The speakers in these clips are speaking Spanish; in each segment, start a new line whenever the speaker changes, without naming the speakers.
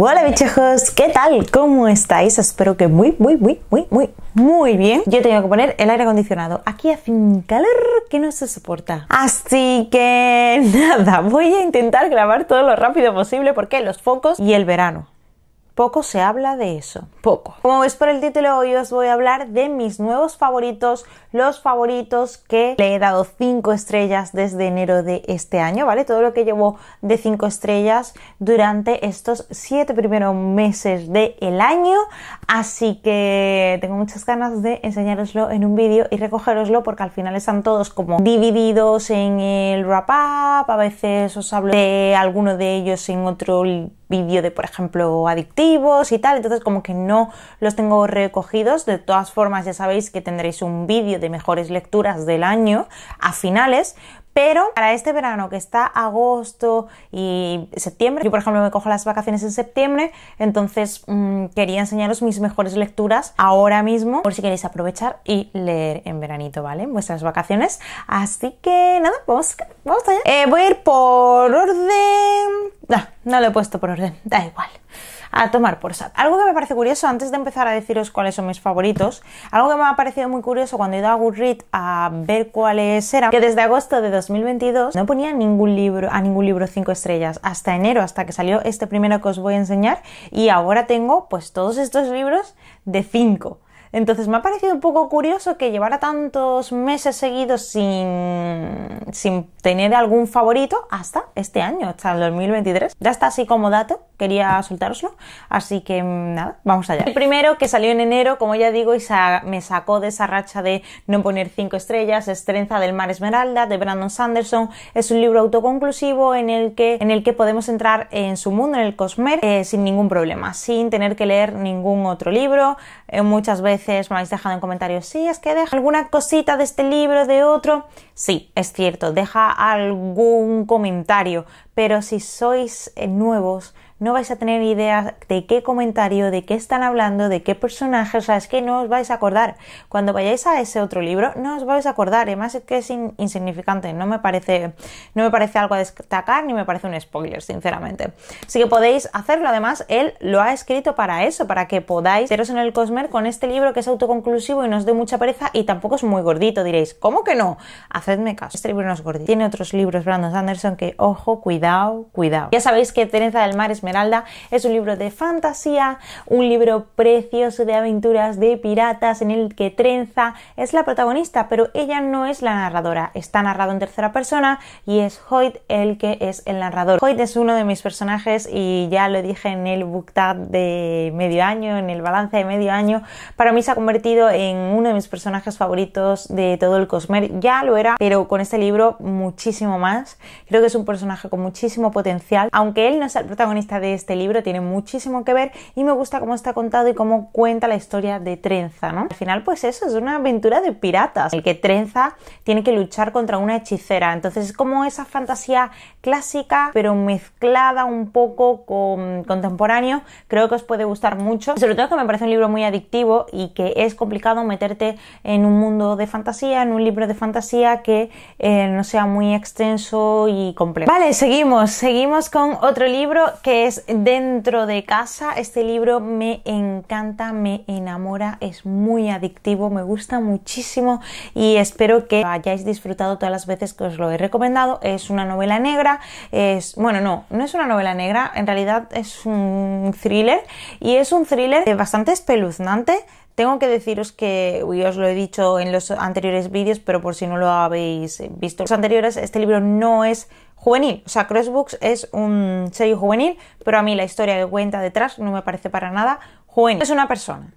Hola bichejos, ¿qué tal? ¿Cómo estáis? Espero que muy, muy, muy, muy, muy, muy bien. Yo tengo que poner el aire acondicionado aquí hace un calor que no se soporta. Así que nada, voy a intentar grabar todo lo rápido posible porque los focos y el verano. Poco se habla de eso, poco. Como veis por el título, hoy os voy a hablar de mis nuevos favoritos, los favoritos que le he dado 5 estrellas desde enero de este año, ¿vale? Todo lo que llevo de 5 estrellas durante estos 7 primeros meses del año, así que tengo muchas ganas de enseñároslo en un vídeo y recogéroslo porque al final están todos como divididos en el wrap up, a veces os hablo de alguno de ellos en otro vídeo de, por ejemplo, adictivos y tal, entonces como que no los tengo recogidos. De todas formas, ya sabéis que tendréis un vídeo de mejores lecturas del año a finales, pero para este verano que está agosto y septiembre, yo por ejemplo me cojo las vacaciones en septiembre, entonces mm, quería enseñaros mis mejores lecturas ahora mismo por si queréis aprovechar y leer en veranito, ¿vale? vuestras vacaciones. Así que nada, vamos, pues, vamos allá. Eh, voy a ir por orden no lo he puesto por orden, da igual. A tomar por sal. Algo que me parece curioso, antes de empezar a deciros cuáles son mis favoritos, algo que me ha parecido muy curioso cuando he ido a Goodreads a ver cuáles eran, que desde agosto de 2022 no ponía ningún libro, a ningún libro 5 estrellas, hasta enero, hasta que salió este primero que os voy a enseñar, y ahora tengo pues todos estos libros de 5. Entonces me ha parecido un poco curioso que llevara tantos meses seguidos sin, sin tener algún favorito hasta este año, hasta el 2023. Ya está así como dato, quería soltároslo. Así que nada, vamos allá. El primero que salió en enero, como ya digo, y me sacó de esa racha de no poner cinco estrellas, es Trenza del Mar Esmeralda, de Brandon Sanderson. Es un libro autoconclusivo en el que, en el que podemos entrar en su mundo, en el Cosmer, eh, sin ningún problema, sin tener que leer ningún otro libro. Eh, muchas veces me habéis dejado en comentarios, si es que deja alguna cosita de este libro, de otro. Sí, es cierto, deja algún comentario, pero si sois eh, nuevos, no vais a tener idea de qué comentario, de qué están hablando, de qué personaje, o sea, es que no os vais a acordar. Cuando vayáis a ese otro libro, no os vais a acordar, además es que es insignificante, no me parece, no me parece algo a destacar ni me parece un spoiler, sinceramente. Así que podéis hacerlo, además, él lo ha escrito para eso, para que podáis veros en el Cosmer con este libro que es autoconclusivo y no os dé mucha pereza y tampoco es muy gordito, diréis, ¿cómo que no? Hacedme caso, este libro no es gordito. Tiene otros libros, Brandon Sanderson, que ojo, cuidado, cuidado. Ya sabéis que Teresa del Mar es es un libro de fantasía, un libro precioso de aventuras de piratas en el que Trenza es la protagonista, pero ella no es la narradora. Está narrado en tercera persona y es Hoyt el que es el narrador. Hoyt es uno de mis personajes y ya lo dije en el booktag de medio año, en el balance de medio año. Para mí se ha convertido en uno de mis personajes favoritos de todo el Cosmer. Ya lo era, pero con este libro muchísimo más. Creo que es un personaje con muchísimo potencial. Aunque él no sea el protagonista de este libro tiene muchísimo que ver y me gusta cómo está contado y cómo cuenta la historia de Trenza, Al final, pues eso, es una aventura de piratas, el que Trenza tiene que luchar contra una hechicera. Entonces es como esa fantasía clásica, pero mezclada un poco con contemporáneo. Creo que os puede gustar mucho. Sobre todo que me parece un libro muy adictivo y que es complicado meterte en un mundo de fantasía, en un libro de fantasía que eh, no sea muy extenso y complejo. Vale, seguimos, seguimos con otro libro que es Dentro de casa. Este libro me encanta, me enamora, es muy adictivo, me gusta muchísimo y espero que hayáis disfrutado todas las veces que os lo he recomendado. Es una novela negra, es, bueno, no, no es una novela negra, en realidad es un thriller y es un thriller bastante espeluznante, tengo que deciros que, os lo he dicho en los anteriores vídeos, pero por si no lo habéis visto los anteriores, este libro no es juvenil. O sea, Crossbooks es un sello juvenil, pero a mí la historia que cuenta detrás no me parece para nada juvenil. Es una persona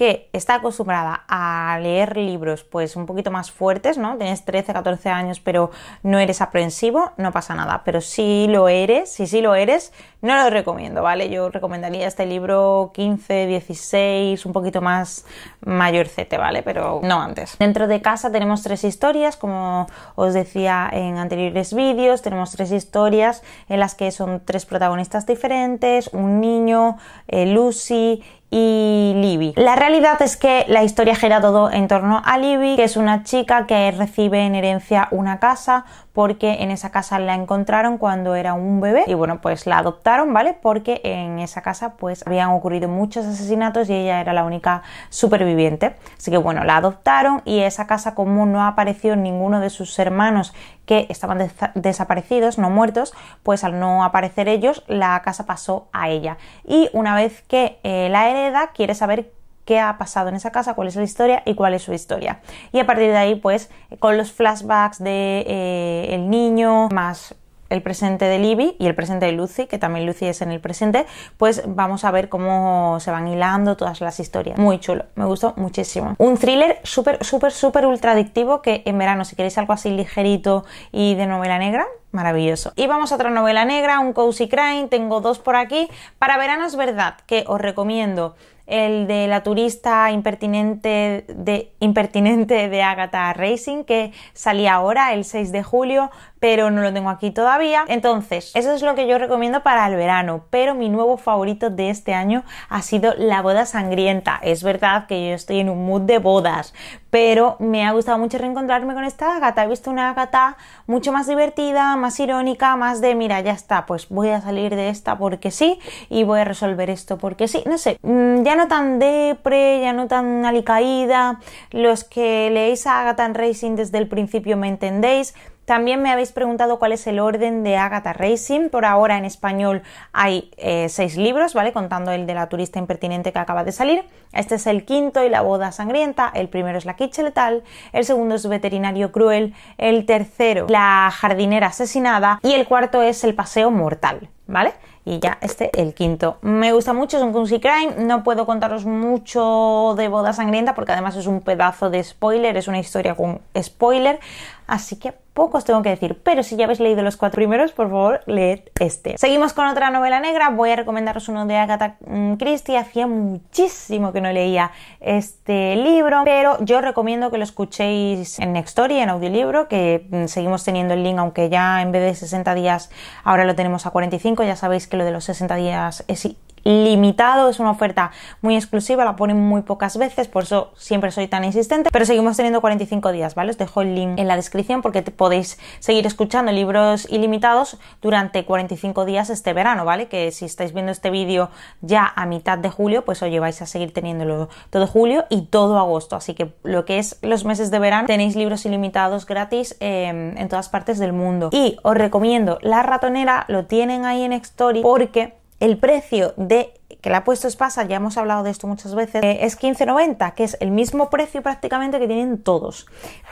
que está acostumbrada a leer libros pues un poquito más fuertes, ¿no? Tienes 13, 14 años pero no eres aprensivo, no pasa nada. Pero si lo eres, si sí lo eres, no lo recomiendo, ¿vale? Yo recomendaría este libro 15, 16, un poquito más mayorcete, ¿vale? Pero no antes. Dentro de casa tenemos tres historias, como os decía en anteriores vídeos, tenemos tres historias en las que son tres protagonistas diferentes, un niño, eh, Lucy y Libby. La realidad es que la historia gira todo en torno a Libby, que es una chica que recibe en herencia una casa porque en esa casa la encontraron cuando era un bebé y bueno, pues la adoptaron, ¿vale? Porque en esa casa pues habían ocurrido muchos asesinatos y ella era la única superviviente. Así que bueno, la adoptaron y esa casa como no apareció ninguno de sus hermanos que estaban desaparecidos, no muertos, pues al no aparecer ellos, la casa pasó a ella. Y una vez que eh, la hereda, quiere saber qué ha pasado en esa casa, cuál es la historia y cuál es su historia. Y a partir de ahí, pues, con los flashbacks de eh, el niño, más el presente de Libby y el presente de Lucy, que también Lucy es en el presente, pues vamos a ver cómo se van hilando todas las historias. Muy chulo, me gustó muchísimo. Un thriller súper, súper, súper ultra adictivo que en verano, si queréis algo así ligerito y de novela negra, maravilloso. Y vamos a otra novela negra, un cozy crime, tengo dos por aquí. Para verano es verdad que os recomiendo el de la turista impertinente de, impertinente de Agatha Racing, que salía ahora el 6 de julio, pero no lo tengo aquí todavía. Entonces, eso es lo que yo recomiendo para el verano, pero mi nuevo favorito de este año ha sido la boda sangrienta. Es verdad que yo estoy en un mood de bodas, pero me ha gustado mucho reencontrarme con esta gata. He visto una gata mucho más divertida, más irónica, más de, mira, ya está, pues voy a salir de esta porque sí y voy a resolver esto porque sí. No sé, mm, ya no tan depre, ya no tan alicaída. Los que leéis a Agatha Racing desde el principio me entendéis también me habéis preguntado cuál es el orden de Agatha Racing. Por ahora en español hay eh, seis libros, ¿vale? Contando el de la turista impertinente que acaba de salir. Este es el quinto y la boda sangrienta. El primero es la quiche letal. El segundo es veterinario cruel. El tercero, la jardinera asesinada. Y el cuarto es el paseo mortal, ¿vale? y ya este el quinto. Me gusta mucho, es un Kunsi Crime, no puedo contaros mucho de Boda Sangrienta porque además es un pedazo de spoiler, es una historia con spoiler, así que poco os tengo que decir, pero si ya habéis leído los cuatro primeros, por favor, leed este. Seguimos con otra novela negra, voy a recomendaros uno de Agatha mm, Christie, hacía muchísimo que no leía este libro, pero yo recomiendo que lo escuchéis en Next Story, en audiolibro, que mm, seguimos teniendo el link, aunque ya en vez de 60 días ahora lo tenemos a 45, ya sabéis que lo de los 60 días es limitado, es una oferta muy exclusiva, la ponen muy pocas veces, por eso siempre soy tan insistente, pero seguimos teniendo 45 días, ¿vale? Os dejo el link en la descripción porque podéis seguir escuchando libros ilimitados durante 45 días este verano, ¿vale? Que si estáis viendo este vídeo ya a mitad de julio, pues os lleváis a seguir teniéndolo todo julio y todo agosto, así que lo que es los meses de verano tenéis libros ilimitados gratis em, en todas partes del mundo. Y os recomiendo La Ratonera, lo tienen ahí en Story porque el precio de que la ha puesto Espasa, ya hemos hablado de esto muchas veces, eh, es 15,90, que es el mismo precio prácticamente que tienen todos,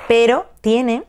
pero tiene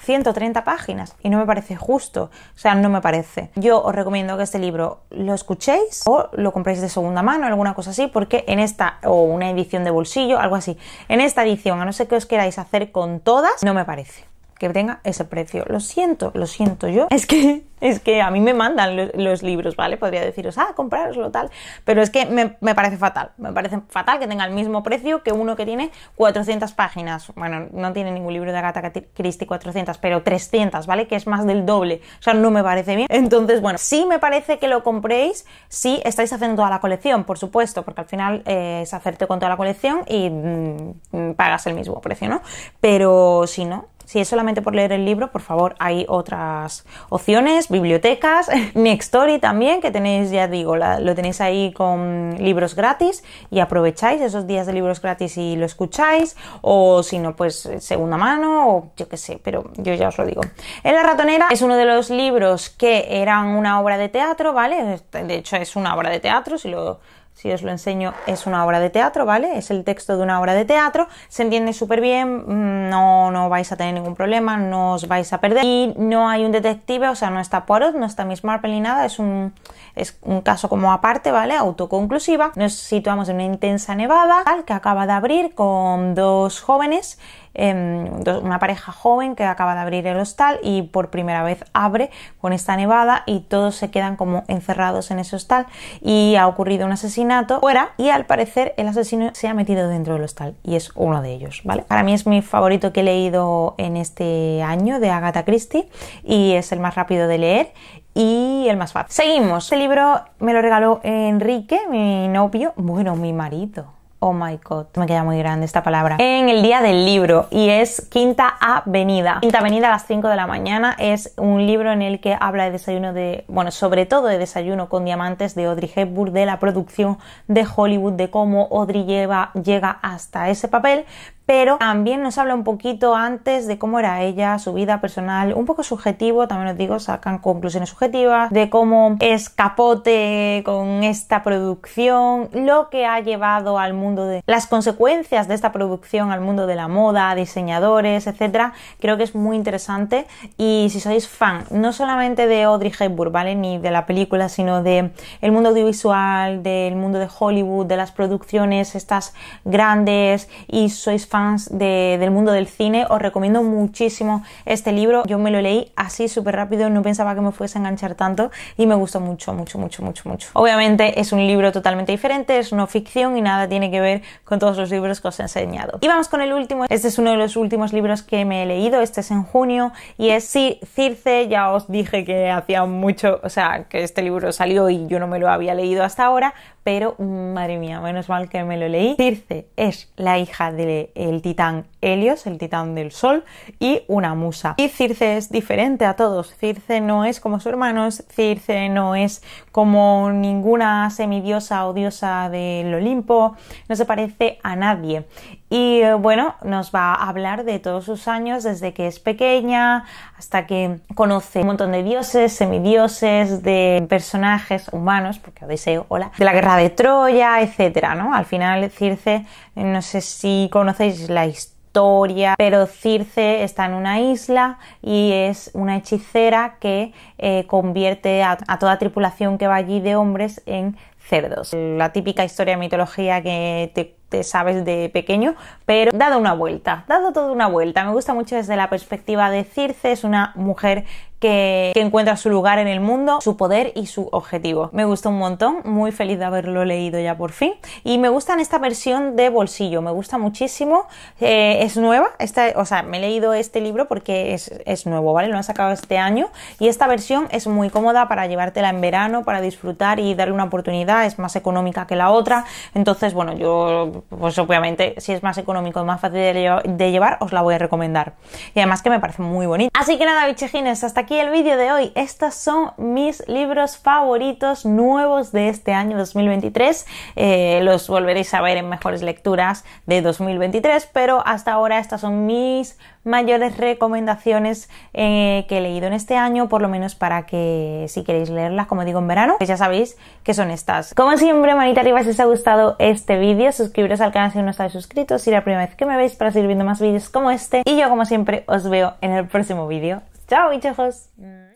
130 páginas y no me parece justo, o sea, no me parece. Yo os recomiendo que este libro lo escuchéis o lo compréis de segunda mano, alguna cosa así, porque en esta, o una edición de bolsillo, algo así, en esta edición, a no ser que os queráis hacer con todas, no me parece que tenga ese precio. Lo siento, lo siento yo. Es que, es que a mí me mandan los, libros, ¿vale? Podría deciros, ah, comprároslo tal. Pero es que me, me, parece fatal. Me parece fatal que tenga el mismo precio que uno que tiene 400 páginas. Bueno, no tiene ningún libro de Agatha Christie 400, pero 300, ¿vale? Que es más del doble. O sea, no me parece bien. Entonces, bueno, sí me parece que lo compréis si estáis haciendo toda la colección, por supuesto, porque al final eh, es hacerte con toda la colección y mm, pagas el mismo precio, ¿no? Pero si no, si es solamente por leer el libro, por favor, hay otras opciones, bibliotecas, Story también, que tenéis, ya digo, lo tenéis ahí con libros gratis y aprovecháis esos días de libros gratis y lo escucháis, o si no, pues eh, segunda mano, o yo qué sé, pero yo ya os lo digo. En La Ratonera es uno de los libros que eran una obra de teatro, ¿vale? De hecho, es una obra de teatro, si lo si os lo enseño, es una obra de teatro, ¿vale? Es el texto de una obra de teatro, se entiende súper bien, mm, no, no vais a tener ningún problema, no os vais a perder. Y no hay un detective, o sea, no está Poirot, no está Miss Marple ni nada, es un, es un caso como aparte, ¿vale? Autoconclusiva. Nos situamos en una intensa nevada que acaba de abrir con dos jóvenes Em, una pareja joven que acaba de abrir el hostal y por primera vez abre con esta nevada y todos se quedan como encerrados en ese hostal y ha ocurrido un asesinato fuera y al parecer el asesino se ha metido dentro del hostal y es uno de ellos, ¿vale? Para mí es mi favorito que he leído en este año de Agatha Christie y es el más rápido de leer y el más fácil. Seguimos. Este libro me lo regaló Enrique, mi novio, bueno, mi marido oh my god, me queda muy grande esta palabra, en el día del libro y es Quinta Avenida. Quinta Avenida a las 5 de la mañana es un libro en el que habla de desayuno de, bueno, sobre todo de desayuno con diamantes de Audrey Hepburn, de la producción de Hollywood, de cómo Audrey llega hasta ese papel, pero también nos habla un poquito antes de cómo era ella, su vida personal, un poco subjetivo, también os digo, sacan conclusiones subjetivas, de cómo es capote con esta producción, lo que ha llevado al mundo de las consecuencias de esta producción al mundo de la moda, diseñadores, etcétera. Creo que es muy interesante y si sois fan no solamente de Audrey Hepburn, ¿vale? Ni de la película, sino de el mundo audiovisual, del mundo de Hollywood, de las producciones estas grandes y sois fan fans del mundo del cine, os recomiendo muchísimo este libro. Yo me lo leí así súper rápido, no pensaba que me fuese a enganchar tanto y me gustó mucho, mucho, mucho, mucho, mucho. Obviamente es un libro totalmente diferente, es no ficción y nada tiene que ver con todos los libros que os he enseñado. Y vamos con el último, este es uno de los últimos libros que me he leído, este es en junio y es Circe, ya os dije que hacía mucho, o sea, que este libro salió y yo no me lo había leído hasta ahora, pero mm, madre mía, menos mal que me lo leí. Circe es la hija del titán Helios, el titán del sol, y una musa. Y Circe es diferente a todos. Circe no es como sus hermanos, Circe no es como ninguna semidiosa o diosa del Olimpo, no se parece a nadie. Y eh, bueno, nos va a hablar de todos sus años, desde que es pequeña hasta que conoce un montón de dioses, semidioses, de personajes humanos, porque Odiseo, hola, de la guerra de Troya, etcétera, ¿no? Al final Circe, eh, no sé si conocéis la historia, pero Circe está en una isla y es una hechicera que eh, convierte a, toda tripulación que va allí de hombres en cerdos. La típica historia de mitología que te, te, sabes de pequeño, pero dado una vuelta, dado toda una vuelta. Me gusta mucho desde la perspectiva de Circe, es una mujer que, encuentra su lugar en el mundo, su poder y su objetivo. Me gusta un montón, muy feliz de haberlo leído ya por fin. Y me gusta en esta versión de bolsillo, me gusta muchísimo. Eh, es nueva, esta, o sea, me he leído este libro porque es, nuevo, ¿vale? Lo han sacado este año y esta versión es muy cómoda para llevártela en verano, para disfrutar y darle una oportunidad, es más económica que la otra. Entonces, bueno, yo, pues obviamente, si es más económico más fácil de, de llevar, os la voy a recomendar. Y además que me parece muy bonita. Así que nada, bichejines, hasta aquí el vídeo de hoy. Estos son mis libros favoritos nuevos de este año 2023. Eh, los volveréis a ver en mejores lecturas de 2023, pero hasta ahora estas son mis mayores recomendaciones eh, que he leído en este año, por lo menos para que si queréis leerlas, como digo, en verano, pues ya sabéis que son estas. Como siempre, manita arriba si os ha gustado este vídeo, suscribiros al canal si no estáis suscritos, si es la primera vez que me veis para seguir viendo más vídeos como este, y yo como siempre os veo en el próximo vídeo. Tchau, Interros! Hum.